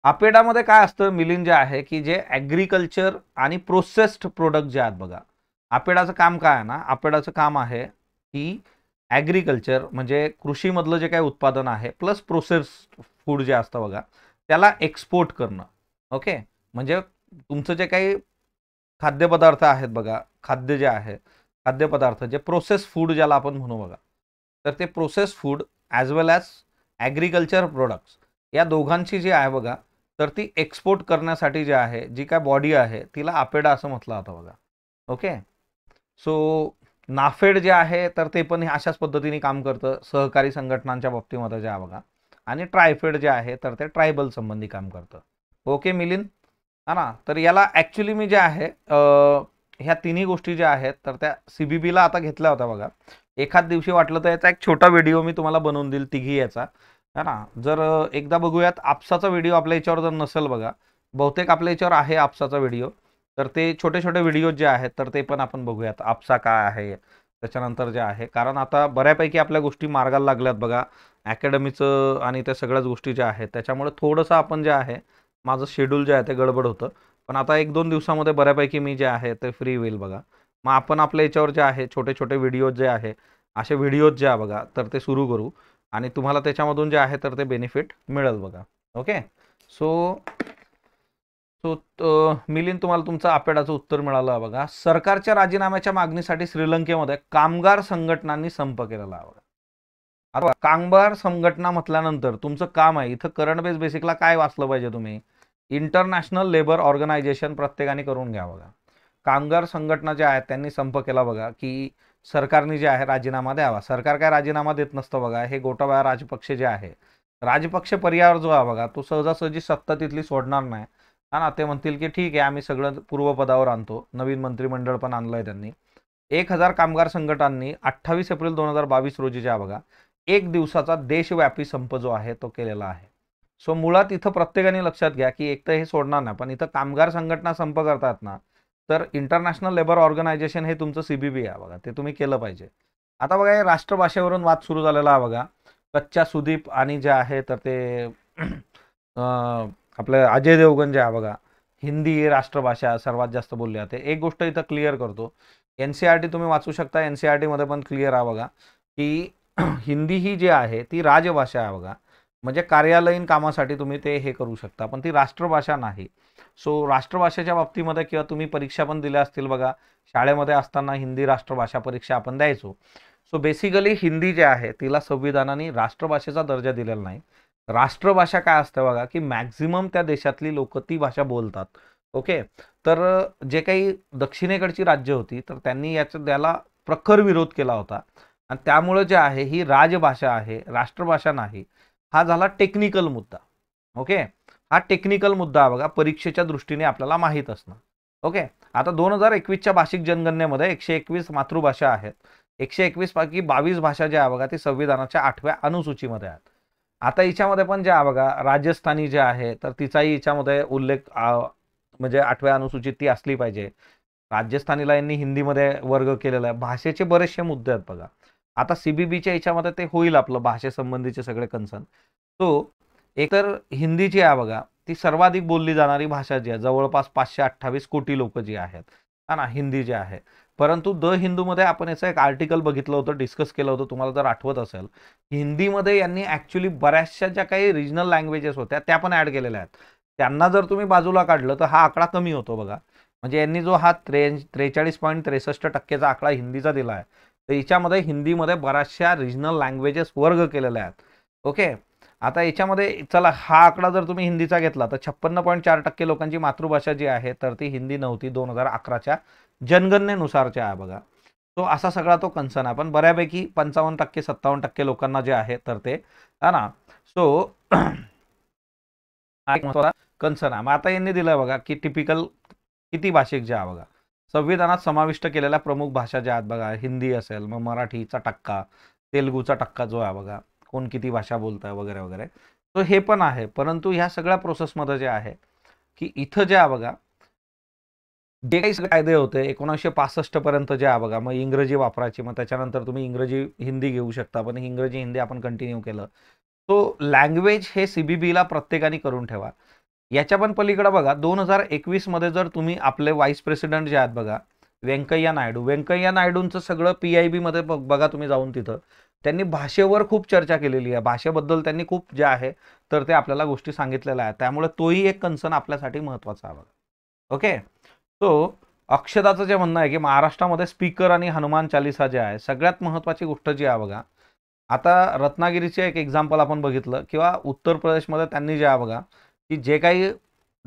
अपेडामध्ये काय असतं मिलिन जे आहे की जे ॲग्रिकल्चर आणि प्रोसेस्ड प्रोडक्ट जे आहेत बघा आपेडाचं काम काय आहे ना आपेडाचं काम आहे की ॲग्रिकल्चर म्हणजे कृषीमधलं जे काही उत्पादन आहे प्लस प्रोसेस फूड जे असतं बघा त्याला एक्सपोर्ट करणं ओके म्हणजे तुमचं जे काही खाद्यपदार्थ आहेत बघा खाद्य जे आहे खाद्यपदार्थ जे प्रोसेस फूड ज्याला आपण म्हणू बघा तर ते process food as well as agriculture products या दोघांची जी आहे बघा तर ती एक्सपोर्ट करण्यासाठी जी आहे जी काय बॉडी आहे तिला आपेडा असं म्हटलं होतं बघा ओके सो नाफेड जे आहे तर ते पण अशाच पद्धतीने काम करतं सहकारी संघटनांच्या बाबतीमध्ये जे आहे बघा आणि ट्रायफेड जे आहे तर ते ट्रायबल संबंधी काम करतं ओके मिलिन हा ना तर याला ॲक्च्युली मी जे आहे ह्या तिन्ही गोष्टी ज्या आहेत तर त्या सी बी आता घेतल्या होत्या बघा एखाद दिवशी वाटलं तर याचा एक छोटा व्हिडिओ मी तुम्हाला बनवून देईल तिघी याचा है ना जर एकदा बघूयात आपसाचा व्हिडिओ आपल्या याच्यावर जर नसेल बघा बहुतेक आपल्या याच्यावर आहे आपसाचा व्हिडिओ तर ते छोटे छोटे व्हिडिओ जे आहेत तर ते पण आपण बघूयात आपसा काय आहे त्याच्यानंतर जे आहे कारण आता बऱ्यापैकी आपल्या गोष्टी मार्गाला लागल्यात बघा अकॅडमीचं आणि त्या सगळ्याच गोष्टी ज्या आहेत त्याच्यामुळे थोडंसं आपण जे आहे माझं शेड्यूल जे आहे ते गडबड होतं पण आता एक दोन दिवसामध्ये बऱ्यापैकी मी जे आहे ते फ्री होईल बघा मग आपण आपल्या याच्यावर जे आहे छोटे छोटे व्हिडिओज जे आहे असे व्हिडिओज जे आहे बघा तर ते सुरू करू आणि तुम्हाला त्याच्यामधून जे आहे तर ते बेनिफिट मिळेल बघा ओके सो सो मिलिंद तुम्हाला तुमचा आपेडाचं उत्तर मिळालं बघा सरकारच्या राजीनाम्याच्या मागणीसाठी श्रीलंकेमध्ये कामगार संघटनांनी संप केलेला बघा आता कामगार संघटना म्हटल्यानंतर तुमचं काम आहे इथं करंट बेस बेसिकला काय वाचलं पाहिजे तुम्ही इंटरनॅशनल लेबर ऑर्गनायझेशन प्रत्येकाने करून घ्या बघा कामगार संघटना ज्या आहेत त्यांनी संप केला बघा की सरकारने जे आहे राजीनामा द्यावा सरकार काय राजीनामा देत नसतं बघा हे गोटाबाया राजपक्षे जे आहे राजपक्ष पर्यावर जो आहे बघा तो सहजासहजी सत्ता तिथली सोडणार नाही हा ना ते म्हणतील की ठीक आहे आम्ही सगळं पूर्वपदावर आणतो नवीन मंत्रिमंडळ पण आणलं आहे त्यांनी एक हजार कामगार संघटनांनी अठ्ठावीस एप्रिल दोन हजार बावीस रोजी जे बघा एक दिवसाचा देशव्यापी संप जो आहे तो केलेला आहे सो मुळात इथं प्रत्येकाने लक्षात घ्या की एक तर हे सोडणार नाही पण इथं कामगार संघटना संप करतात ना तर इंटरनॅशनल लेबर ऑर्गनायझेशन हे तुमचं सी बी बी आहे बघा ते तुम्ही केलं पाहिजे आता बघा हे राष्ट्रभाषेवरून वाद सुरू झालेला आहे बघा कच्च्या सुदीप आणि जे आहे तर ते आपलं अजय देवगण जे आहे बघा हिंदी राष्ट्रभाषा सर्वात जास्त बोलली जाते एक गोष्ट इथं क्लिअर करतो एन सी आर टी तुम्ही वाचू शकता एन सी आर e टीमध्ये पण क्लिअर आहे बघा की हिंदी ही जी आहे ती राजभाषा आहे बघा म्हणजे कार्यालयीन कामासाठी तुम्ही ते हे करू शकता पण ती राष्ट्रभाषा नाही सो राष्ट्रभाषेच्या बाबतीमध्ये किंवा तुम्ही परीक्षा पण दिल्या असतील बघा शाळेमध्ये असताना हिंदी राष्ट्रभाषा परीक्षा आपण द्यायचो सो बेसिकली हिंदी जे आहे तिला संविधानाने राष्ट्रभाषेचा दर्जा दिलेला नाही राष्ट्रभाषा काय असते बघा की मॅक्झिमम त्या देशातली लोक ती भाषा बोलतात ओके तर जे काही दक्षिणेकडची राज्य होती तर त्यांनी याचा त्याला प्रखर विरोध केला होता आणि त्यामुळं जे आहे ही राजभाषा आहे राष्ट्रभाषा नाही हा झाला टेक्निकल मुद्दा ओके हा टेक्निकल मुद्दा बघा परीक्षेच्या दृष्टीने आपल्याला माहीत असणं ओके आता दोन हजार एकवीसच्या भाषिक जनगणनेमध्ये एकशे एकवीस मातृभाषा आहेत एकशे एकवीस पैकी बावीस भाषा ज्या आहे बघा ती संविधानाच्या आठव्या अनुसूचीमध्ये आहेत आता हिच्यामध्ये पण ज्या बघा राजस्थानी जे आहे तर तिचाही याच्यामध्ये उल्लेख म्हणजे आठव्या अनुसूची ती असली पाहिजे राजस्थानीला यांनी हिंदीमध्ये वर्ग केलेला आहे भाषेचे बरेचसे मुद्दे आहेत बघा आता सीबीबीच्या याच्यामध्ये ते होईल आपलं भाषेसंबंधीचे सगळे कन्सर्न तो एकतर हिंदी जी आहे बघा ती सर्वाधिक बोलली जाणारी भाषा जी आहे जवळपास पाचशे अठ्ठावीस कोटी लोक जी आहेत हा ना हिंदी जी आहे परंतु द हिंदूमध्ये आपण याचं एक आर्टिकल बघितलं होतं डिस्कस केलं होतं तुम्हाला जर आठवत असेल हिंदीमध्ये यांनी ॲक्च्युली बऱ्याचशा ज्या काही रिजनल लँग्वेजेस होत्या त्या पण ॲड केलेल्या आहेत त्यांना जर तुम्ही बाजूला काढलं तर हा आकडा कमी होतो बघा म्हणजे यांनी जो हा त्रे त्रेचाळीस पॉईंट त्रेसष्ट टक्केचा आकडा हिंदीचा दिला आहे तर याच्यामध्ये हिंदीमध्ये बऱ्याचशा रिजनल लँग्वेजेस वर्ग केलेल्या आहेत ओके आता याच्यामध्ये चला हा आकडा जर तुम्ही हिंदीचा घेतला तर छप्पन्न पॉईंट चार टक्के लोकांची मातृभाषा जी आहे तर ती हिंदी नव्हती दोन हजार अकराच्या जनगणनेनुसारच्या आहे बघा तो असा सगळा तो कन्सर्न आहे पण बऱ्यापैकी पंचावन्न टक्के सत्तावन्न टक्के लोकांना जे आहे तर ते हा ना सो कन्सर्न आहे मग आता यांनी दिलं बघा की टिपिकल किती भाषिक जे आहे बघा संविधानात समाविष्ट केलेल्या प्रमुख भाषा ज्या आहेत बघा हिंदी असेल मग मराठीचा टक्का तेलगूचा टक्का जो आहे बघा कोण किती भाषा बोलत आहे वगैरे वगैरे तो हे पण आहे परंतु ह्या सगळ्या प्रोसेसमध्ये जे आहे की इथं जे आहे बघा डे कायदे होते एकोणीसशे पासष्ट पर्यंत जे आहे बघा मग इंग्रजी वापरायची मग त्याच्यानंतर तुम्ही इंग्रजी हिंदी घेऊ शकता पण इंग्रजी हिंदी आपण कंटिन्यू केलं तो लँग्वेज हे सीबीबीला प्रत्येकाने करून ठेवा याच्या पण पलीकडे बघा दोन हजार एकवीसमध्ये जर तुम्ही आपले व्हाईस प्रेसिडेंट जे आहेत बघा व्यंकय्या नायडू व्यंकय्या नायडूंचं सगळं पी आय बीमध्ये बघा तुम्ही जाऊन तिथं त्यांनी भाषेवर खूप चर्चा केलेली आहे भाषेबद्दल त्यांनी खूप जे आहे तर ते आपल्याला गोष्टी सांगितलेल्या आहेत त्यामुळे तोही एक कन्सर्न आपल्यासाठी महत्त्वाचा आहे बघा ओके सो अक्षदाचं जे म्हणणं आहे की महाराष्ट्रामध्ये स्पीकर आणि हनुमान चालिसा जे आहे सगळ्यात महत्त्वाची गोष्ट जी आहे बघा आता रत्नागिरीचे एक एक्झाम्पल आपण बघितलं किंवा उत्तर प्रदेशमध्ये त्यांनी जे आहे बघा की जे काही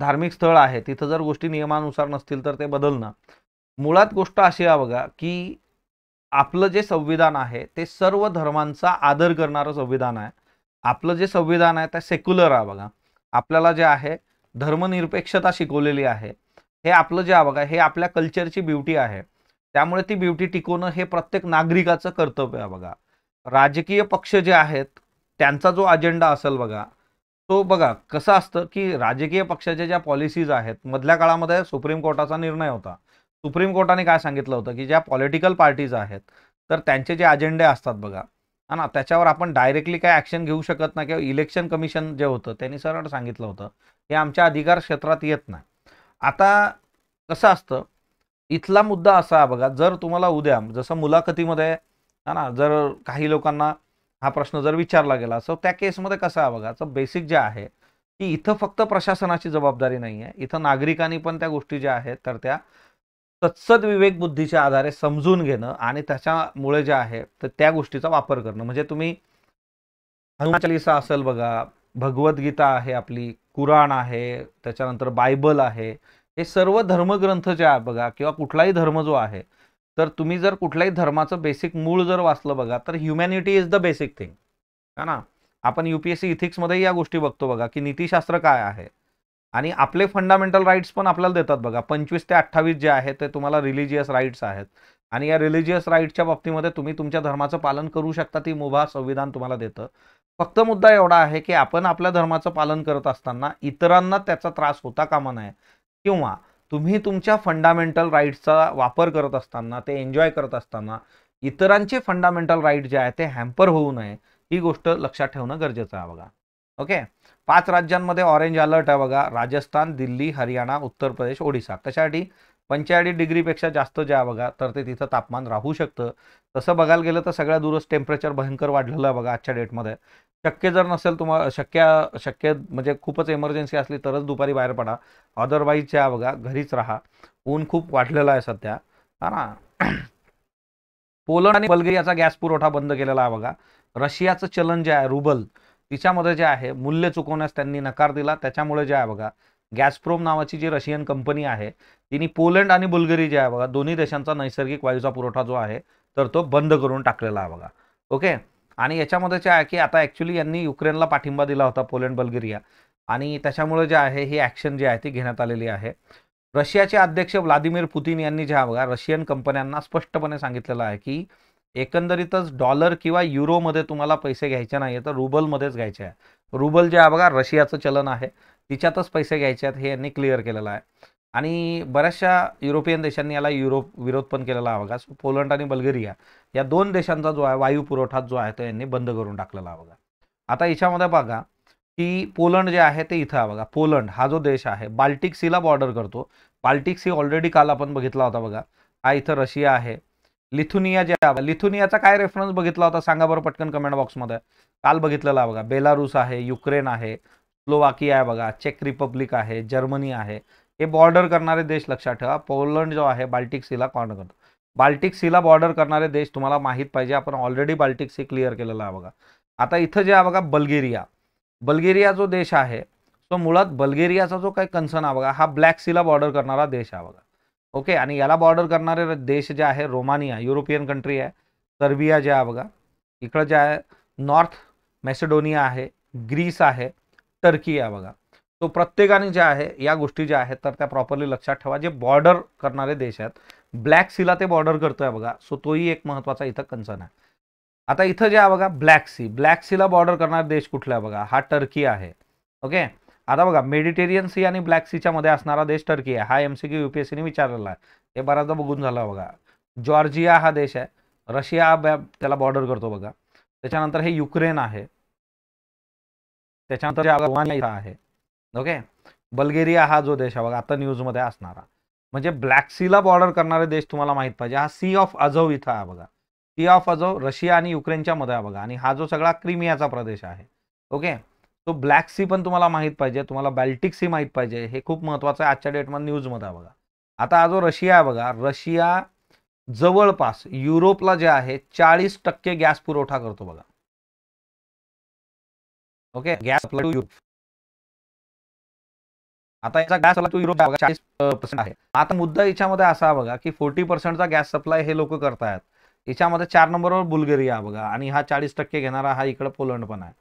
धार्मिक स्थळ आहे तिथं जर गोष्टी नियमानुसार नसतील तर ते बदलणं मुळात गोष्ट अशी आहे बघा की आपलं जे संविधान आहे ते सर्व धर्मांचा आदर करणारं संविधान आहे आपलं जे संविधान आहे ते सेक्युलर आहे बघा आपल्याला जे आहे धर्मनिरपेक्षता शिकवलेली आहे हे आपलं जे आहे बघा हे आपल्या कल्चरची ब्युटी आहे त्यामुळे ती ब्युटी टिकवणं हे प्रत्येक नागरिकाचं कर्तव्य आहे बघा राजकीय पक्ष जे आहेत त्यांचा जो अजेंडा असेल बघा तो बघा कसं असतं की राजकीय पक्षाच्या ज्या पॉलिसीज आहेत मधल्या काळामध्ये सुप्रीम कोर्टाचा निर्णय होता सुप्रीम कोर्टाने काय सांगितलं होतं की ज्या पॉलिटिकल पार्टीज आहेत तर त्यांचे जे अजेंडे असतात बघा हा ना त्याच्यावर आपण डायरेक्टली काय ॲक्शन घेऊ शकत नाही किंवा इलेक्शन कमिशन जे होतं त्यांनी सरळ सांगितलं होतं हे आमच्या अधिकार क्षेत्रात येत नाही आता कसं असतं इथला मुद्दा असा बघा जर तुम्हाला उद्या जसं मुलाखतीमध्ये हा ना जर काही लोकांना हा प्रश्न जर विचारला गेला सो त्या केसमध्ये कसं आहे बघा तर बेसिक जे आहे की इथं फक्त प्रशासनाची जबाबदारी नाही आहे इथं नागरिकांनी पण त्या गोष्टी ज्या आहेत तर त्या तत्सद विवेक बुद्धीच्या आधारे समजून घेणं आणि त्याच्यामुळे जे आहे तर त्या गोष्टीचा वापर करणं म्हणजे तुम्ही हनुमान चालिसा असेल बघा भगवद्गीता आहे आपली कुराण आहे त्याच्यानंतर बायबल आहे हे सर्व धर्मग्रंथ जे आहे बघा किंवा कुठलाही धर्म जो आहे तर तुम्ही जर कुठल्याही धर्माचं बेसिक मूळ जर वाचलं बघा तर humanity is the basic thing है ना आपण यू पी एस सी या गोष्टी बघतो बघा की नीतीशास्त्र काय आहे आणि आपले फंडामेंटल राईट्स पण आपल्याला देतात बघा पंचवीस ते अठ्ठावीस जे आहे ते तुम्हाला रिलिजियस राईट्स आहेत आणि या रिलिजियस राईट्सच्या बाबतीमध्ये तुम्ही तुमच्या धर्माचं पालन करू शकता ती मुभा संविधान तुम्हाला देतं फक्त मुद्दा एवढा आहे की आपण आपल्या धर्माचं पालन करत असताना इतरांना त्याचा त्रास होता कामा नये किंवा तुम्ही तुमच्या फंडामेंटल राईट्सचा वापर करत असताना ते एन्जॉय करत असताना इतरांचे फंडामेंटल राईट जे आहे ते हॅम्पर होऊ नये ही गोष्ट लक्षात ठेवणं गरजेचं आहे बघा ओके पाच राज्यांमध्ये ऑरेंज अलर्ट आहे बघा राजस्थान दिल्ली हरियाणा उत्तर प्रदेश ओडिसा कशासाठी पंचेचाळीस डिग्रीपेक्षा जास्त जे आहे बघा तर ते तिथं तापमान राहू शकतं तसं बघायला गेलं तर सगळ्या दूरच टेम्परेचर भयंकर वाढलेलं आहे बघा आजच्या डेटमध्ये शक्य जर नसेल तुम्हाला शक्य शक्य म्हणजे खूपच इमर्जन्सी असली तरच दुपारी बाहेर पडा अदरवाईज आहे बघा घरीच राहा ऊन खूप वाढलेलं आहे सध्या हा ना पोलंड आणि बल्गेरियाचा गॅस पुरवठा बंद केलेला आहे बघा रशियाचं चलन जे आहे रुबल तिच्यामध्ये जे आहे मूल्य चुकवण्यास त्यांनी नकार दिला त्याच्यामुळे जे आहे बघा गॅसप्रोम नावाची जी रशियन कंपनी आहे तिने पोलंड आणि बुल्गेरी जे आहे बघा दोन्ही देशांचा नैसर्गिक वायूचा पुरवठा जो आहे तर तो बंद करून टाकलेला आहे बघा ओके आणि याच्यामध्ये जे आहे की आता ॲक्च्युली यांनी युक्रेनला पाठिंबा दिला होता पोलंड बल्गेरिया आणि त्याच्यामुळे जे आहे ही ॲक्शन जी आहे ती घेण्यात आलेली आहे रशियाचे अध्यक्ष व्लादिमीर पुतीन यांनी जे बघा रशियन कंपन्यांना स्पष्टपणे सांगितलेलं आहे की एकंदरीतच डॉलर किंवा युरोमध्ये तुम्हाला पैसे घ्यायचे नाही तर रुबलमध्येच घ्यायचे आहे रुबल जे आहे बघा रशियाचं चलन आहे तिच्यातच पैसे घ्यायचे आहेत हे यांनी क्लिअर केलेलं आहे आणि बऱ्याचशा युरोपियन देशांनी याला युरोप विरोध पण केलेला आहे बघा पोलंड आणि बल्गेरिया या दोन देशांचा जो आहे वायू पुरवठा जो आहे तो यांनी बंद करून टाकलेला आहे बघा आता याच्यामध्ये बघा की पोलंड जे आहे ते इथं बघा पोलंड हा जो देश आहे बाल्टिक सीला बॉर्डर करतो बाल्टिक सी ऑलरेडी काल आपण बघितला होता बघा हा इथं रशिया आहे लिथुनिया जे आहे लिथुनियाचा काय रेफरन्स बघितला होता सांगा बरं पटकन कमेंट बॉक्समध्ये काल बघितलेला बघा बेलारूस आहे युक्रेन आहे स्लोवाकिया आहे बघा चेक रिपब्लिक आहे जर्मनी आहे हे बॉर्डर करणारे देश लक्षात ठेवा पोलंड जो आहे बाल्टिक सीला कॉर्नर करतो बाल्टिक सीला बॉर्डर करणारे देश तुम्हाला माहीत पाहिजे आपण ऑलरेडी बाल्टिक सी क्लिअर केलेला आहे बघा आता इथं जे आहे बघा बल्गेरिया बल्गेरिया जो देश आहे तो मुळात बल्गेरियाचा जो काही कन्सर्न आहे बघा हा ब्लॅक सीला बॉर्डर करणारा देश आहे बघा ओके आणि याला बॉर्डर करणारे देश जे आहे रोमानिया युरोपियन कंट्री आहे सर्बिया जे आहे बघा इकडं जे आहे नॉर्थ मॅसेडोनिया आहे ग्रीस आहे टर्की आहे बघा तो प्रत्येकाने जे आहे या गोष्टी ज्या आहेत तर त्या प्रॉपरली लक्षात ठेवा जे बॉर्डर करणारे देश आहेत ब्लॅक सीला ते बॉर्डर करतोय बघा सो तोही एक महत्वाचा इथं कन्सर्न आहे आता इथं जे आहे बघा ब्लॅक सी ब्लॅक सीला बॉर्डर करणारा देश कुठला आहे बघा हा टर्की आहे ओके आता बघा मेडिटेरियन सी आणि ब्लॅक सीच्या मध्ये असणारा देश टर्की आहे हा एम सी क्यू युपीएससीने विचारलेला आहे हे बऱ्याचदा बघून झालं बघा जॉर्जिया हा देश आहे रशिया त्याला बॉर्डर करतो बघा त्याच्यानंतर हे युक्रेन आहे त्याच्यानंतर जे आहे ओके बल्गेरिया हा जो देश आहे बघा आता न्यूजमध्ये असणारा म्हणजे ब्लॅक सीला बॉर्डर करणारे देश तुम्हाला माहित पाहिजे हा सी ऑफ अझव इथं आहे बघा सी ऑफ अझव रशिया आणि युक्रेनच्या मध्ये आहे बघा आणि हा जो सगळा क्रिमियाचा प्रदेश आहे ओके तो ब्लॅक सी पण तुम्हाला माहीत पाहिजे तुम्हाला बॅल्टिक सी माहीत पाहिजे हे खूप महत्वाचं आहे आजच्या डेटमध्ये न्यूजमध्ये आहे बघा आता हा जो रशिया आहे बघा रशिया जवळपास युरोपला जे आहे चाळीस टक्के गॅस पुरवठा करतो बघा ओके गॅस आता याचा गॅस तो युरोप चाळीस पर्सेंट आहे आता मुद्दा याच्यामध्ये असा बघा की फोर्टी पर्सेंटचा गॅस सप्लाय हे लोक करतायत याच्यामध्ये चार नंबरवर बुल्गेरिया बघा आणि हा चाळीस टक्के घेणारा हा इकडं पोलंड पण आहे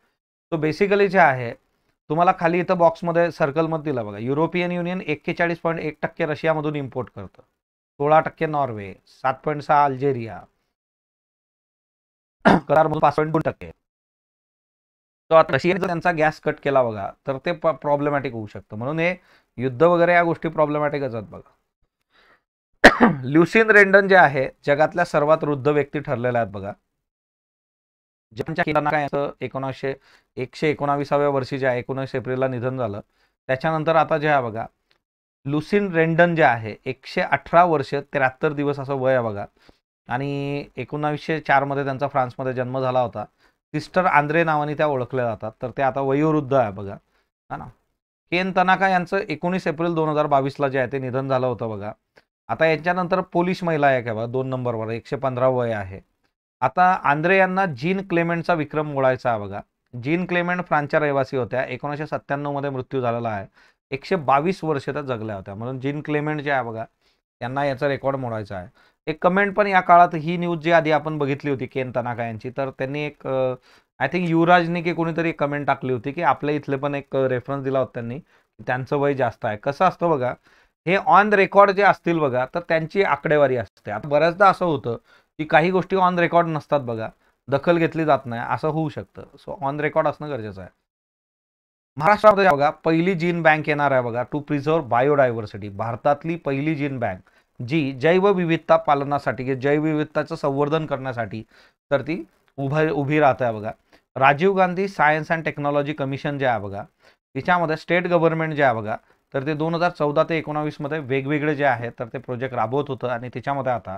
तो बेसिकली जे आहे तुम्हाला खाली इथं बॉक्समध्ये सर्कलमध्ये दिला बघा युरोपियन युनियन एक्केचाळीस पॉईंट एक टक्के रशियामधून इम्पोर्ट करतं सोळा टक्के नॉर्वे सात पॉईंट सहा अल्जेरिया करारमधून पाच पॉईंट दोन टक्के तो रशियाने जर त्यांचा गॅस कट केला बघा तर ते प्रॉब्लेमॅटिक होऊ शकतं म्हणून हे युद्ध वगैरे या गोष्टी प्रॉब्लेमॅटिकच आहेत बघा ल्युसिन रेंडन जे आहे जगातल्या सर्वात वृद्ध व्यक्ती ठरलेल्या आहेत बघा ज्यांच्या काय एकशे एकोणाविसाव्या वर्षी जे आहे एकोणीस एप्रिलला निधन झालं त्याच्यानंतर आता जे आहे बघा लुसिन रेंडन जे आहे एकशे अठरा वर्ष त्र्याहत्तर दिवस असं वय आहे बघा आणि एकोणावीसशे चारमध्ये त्यांचा फ्रान्समध्ये जन्म झाला होता सिस्टर आंद्रे नावाने त्या ओळखल्या जातात तर ते आता वयोवृद्ध आहे बघा हा ना केन तनाका यांचं एकोणीस एप्रिल दोन हजार बावीसला जे आहे ते निधन झालं होतं बघा आता यांच्यानंतर पोलिश महिला आहे का बघा दोन नंबरवर एकशे पंधरा वय आहे आता आंद्रे यांना जीन क्लेमेंटचा विक्रम मोडायचा आहे बघा जीन क्लेमेंट फ्रान्सच्या रहिवासी होत्या एकोणीसशे सत्त्याण्णवमध्ये मृत्यू झालेला आहे एकशे बावीस वर्ष त्या जगल्या होत्या म्हणून जीन क्लेमेंट जे आहे बघा त्यांना याचा रेकॉर्ड मोडायचा आहे एक कमेंट पण या काळात ही न्यूज जी आधी आपण बघितली होती केन तनाका यांची तर त्यांनी एक आय थिंक युवराजने की कोणीतरी एक कमेंट टाकली होती की आपल्या इथले पण एक रेफरन्स दिला होता त्यांनी त्यांचं वय जास्त आहे कसं असतं बघा हे ऑन रेकॉर्ड जे असतील बघा तर त्यांची आकडेवारी असते आता बऱ्याचदा असं होतं की काही गोष्टी ऑन रेकॉर्ड नसतात बघा दखल घेतली जात नाही असं होऊ शकतं सो ऑन रेकॉर्ड असणं गरजेचं आहे महाराष्ट्रामध्ये बघा पहिली जीन बँक येणार आहे बघा टू प्रिझर्व बायोडायव्हर्सिटी भारतातली पहिली जीन बँक जी जैवविविधता पालनासाठी जैवविविधताचं संवर्धन करण्यासाठी तर ती उभा उभी राहत आहे बघा Rajiv Gandhi science and technology commission जे आहे बघा तिच्यामध्ये स्टेट गव्हर्नमेंट जे आहे बघा तर ते दोन हजार चौदा ते एकोणावीसमध्ये वेगवेगळे जे आहेत तर ते प्रोजेक्ट राबवत होतं आणि त्याच्यामध्ये आता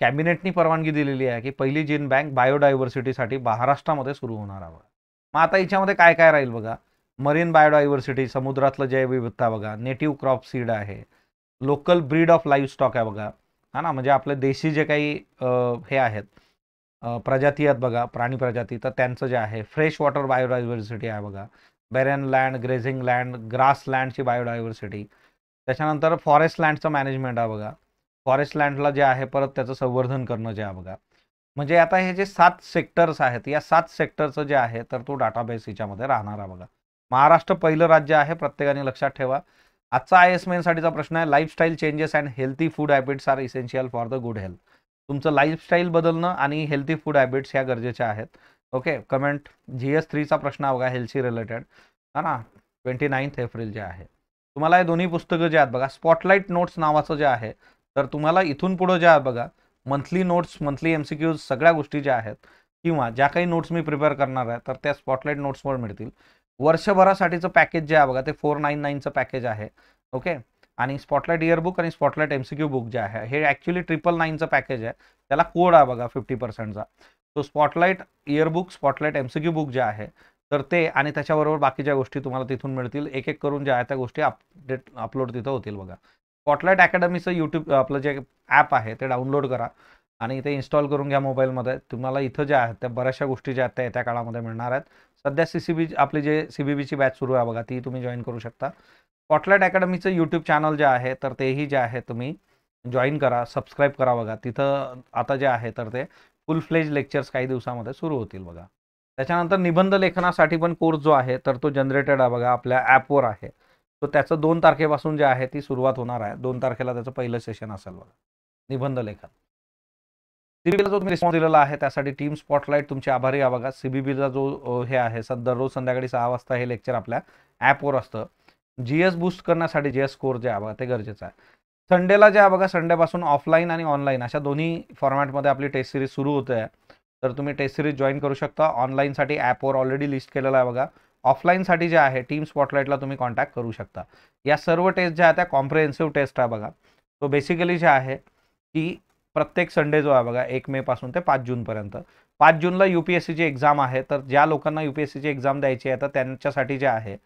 कॅबिनेटनी परवानगी दिलेली आहे की पहिली जीन बँक बायोडायव्हर्सिटीसाठी महाराष्ट्रामध्ये सुरू होणार आहे मग आता याच्यामध्ये काय काय राहील बघा मरीन बायोडायव्हर्सिटी समुद्रातलं जैवविविधता बघा नेटिव्ह क्रॉप सीड आहे local breed of livestock आहे बघा हा ना म्हणजे आपले देशी जे काही हे आहेत प्रजाती आहेत बघा प्राणी प्रजाती तर त्यांचं जे आहे फ्रेश वॉटर बायोडायव्हर्सिटी आहे बघा barren land grazing land grass लँडची बायोडायव्हर्सिटी त्याच्यानंतर फॉरेस्ट लँडचं मॅनेजमेंट आहे बघा फॉरेस्ट लँडला जे आहे परत त्याचं संवर्धन करणं जे आहे बघा म्हणजे आता हे जे सात सेक्टर्स आहेत या सात सेक्टरचं जे आहे तर तो डाटाबेस हिच्यामध्ये राहणार आहे बघा महाराष्ट्र पहिलं राज्य आहे प्रत्येकाने लक्षात ठेवा आजचा आय एस मेनसाठीचा प्रश्न आहे lifestyle changes and healthy food habits are essential for the good health तुमचं लाईफस्टाईल बदलणं आणि हेल्थी फूड हॅबिट्स ह्या गरजेच्या आहेत ओके कमेंट जी एस थ्रीचा प्रश्न बघा हेल्थशी रिलेटेड हा ना ट्वेंटी नाईन्थ एप्रिल जे आहे तुम्हाला हे दोन्ही पुस्तकं जे आहेत बघा स्पॉटलाईट नोट्स नावाचं जे आहे तर तुम्हाला इथून पुढं जे आहे बघा मंथली नोट्स मंथली एम सगळ्या गोष्टी ज्या आहेत किंवा ज्या काही नोट्स मी प्रिपेअर करणार आहे तर त्या स्पॉटलाईट नोट्सवर मिळतील वर्षभरासाठीचं पॅकेज जे आहे बघा ते फोर नाईन नाईनचं पॅकेज आहे ओके आणि स्पॉटलाईट इयरबुक आणि स्पॉटलाईट एमसीक्यू बुक जे आहे हे ॲक्च्युली ट्रिपल नाईनचं पॅकेज आहे त्याला कोड आहे बघा फिफ्टी पर्सेंटचा तो spotlight yearbook spotlight MCQ book जे आहे तर ते आणि त्याच्याबरोबर बाकीच्या गोष्टी तुम्हाला तिथून मिळतील एक एक करून ज्या आहे त्या गोष्टी अपडेट अपलोड तिथं होतील बघा स्पॉटलाईट अकॅडमीचं यूट्यूब आपलं जे ॲप आहे ते डाउनलोड करा आणि ते इन्स्टॉल करून घ्या मोबाईलमध्ये तुम्हाला इथं ज्या आहेत त्या बऱ्याचशा गोष्टी ज्या आहेत त्या येत्या काळामध्ये मिळणार आहेत सध्या सी सी बी आपली जे सी बी बीची बॅच सुरू आहे बघा ती तुम्ही जॉईन करू शकता स्कॉटलँड अकॅडमीचं यूट्यूब चॅनल जे आहे तर तेही जे आहे तुम्ही जॉईन करा सबस्क्राईब करा बघा तिथं आता जे आहे तर ते फुल फ्लेज लेक्चर्स काही दिवसामध्ये सुरू होतील बघा त्याच्यानंतर निबंध लेखनासाठी पण कोर्स जो आहे तर तो जनरेटेड आहे बघा आपल्या ॲपवर आहे तो त्याचं दोन तारखेपासून जे आहे ती सुरुवात होणार आहे दोन तारखेला त्याचं पहिलं सेशन असेल बघा निबंध लेखन सीबीबीला जो तुम्ही रिस्पॉन्स दिलेला आहे त्यासाठी टीम स्पॉटलाईट तुमचे आभारी या बघा सीबीबीचा जो हे आहे दररोज संध्याकाळी सहा वाजता हे लेक्चर आपल्या ॲपवर असतं जी एस बूस्ट करण्यासाठी जी एस स्कोर जे आहे बघा ते गरजेचं आहे संडेला जे आहे बघा संडेपासून ऑफलाईन आणि ऑनलाईन अशा दोन्ही फॉर्मॅटमध्ये आपली टेस्ट सिरीज सुरू होते आहे तर तुम्ही टेस्ट सिरीज जॉईन करू शकता ऑनलाईनसाठी ॲपवर ऑलरेडी लिस्ट केलेलं आहे बघा ऑफलाईनसाठी जे आहे टीम स्पॉटलाईटला तुम्ही कॉन्टॅक्ट करू शकता या सर्व टेस्ट ज्या आहेत त्या कॉम्प्रिहेन्सिव्ह टेस्ट आहे बघा तो बेसिकली जे आहे की प्रत्येक संडे जो आहे बघा एक मे पासून ते पाच जूनपर्यंत पाच जूनला यू पी एस सीची एक्झाम आहे तर ज्या लोकांना यू पी एस सीची एक्झाम द्यायची आहे तर त्यांच्यासाठी जे आहे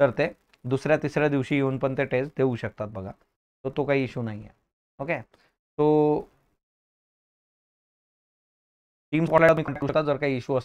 तर ते दुसऱ्या तिसऱ्या दिवशी येऊन पण ते टेस्ट देऊ शकतात बघा तो तो काही इशू नाही आहे ओके तो टीम स्पॉटला करू शकता जर काही इश्यू